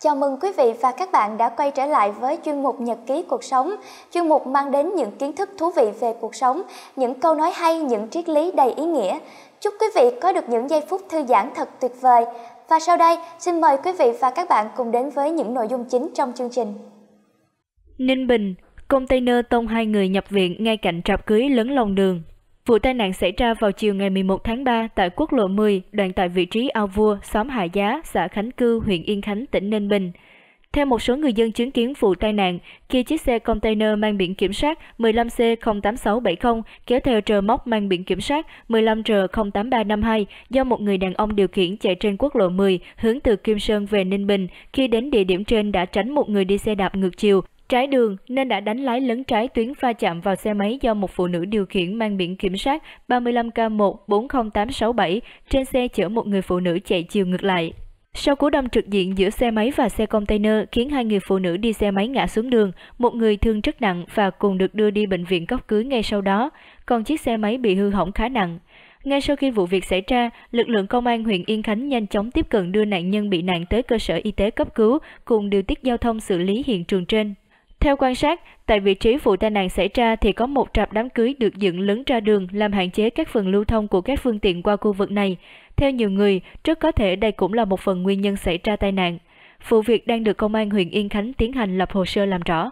Chào mừng quý vị và các bạn đã quay trở lại với chuyên mục Nhật ký cuộc sống. Chuyên mục mang đến những kiến thức thú vị về cuộc sống, những câu nói hay, những triết lý đầy ý nghĩa. Chúc quý vị có được những giây phút thư giãn thật tuyệt vời. Và sau đây, xin mời quý vị và các bạn cùng đến với những nội dung chính trong chương trình. Ninh Bình, container tông hai người nhập viện ngay cạnh trạp cưới lớn lòng đường. Vụ tai nạn xảy ra vào chiều ngày 11 tháng 3 tại quốc lộ 10, đoạn tại vị trí Ao Vua, xóm Hà Giá, xã Khánh Cư, huyện Yên Khánh, tỉnh Ninh Bình. Theo một số người dân chứng kiến vụ tai nạn, khi chiếc xe container mang biển kiểm soát 15C08670 kéo theo trờ móc mang biển kiểm soát 15R08352 do một người đàn ông điều khiển chạy trên quốc lộ 10 hướng từ Kim Sơn về Ninh Bình, khi đến địa điểm trên đã tránh một người đi xe đạp ngược chiều trái đường nên đã đánh lái lấn trái tuyến va chạm vào xe máy do một phụ nữ điều khiển mang biển kiểm soát 35K1-40867 trên xe chở một người phụ nữ chạy chiều ngược lại. Sau cú đâm trực diện giữa xe máy và xe container khiến hai người phụ nữ đi xe máy ngã xuống đường, một người thương rất nặng và cùng được đưa đi bệnh viện cấp cứu ngay sau đó, còn chiếc xe máy bị hư hỏng khá nặng. Ngay sau khi vụ việc xảy ra, lực lượng công an huyện Yên Khánh nhanh chóng tiếp cận đưa nạn nhân bị nạn tới cơ sở y tế cấp cứu cùng điều tiết giao thông xử lý hiện trường trên. Theo quan sát, tại vị trí vụ tai nạn xảy ra thì có một trạm đám cưới được dựng lớn ra đường làm hạn chế các phần lưu thông của các phương tiện qua khu vực này. Theo nhiều người, rất có thể đây cũng là một phần nguyên nhân xảy ra tai nạn. Vụ việc đang được Công an huyện Yên Khánh tiến hành lập hồ sơ làm rõ.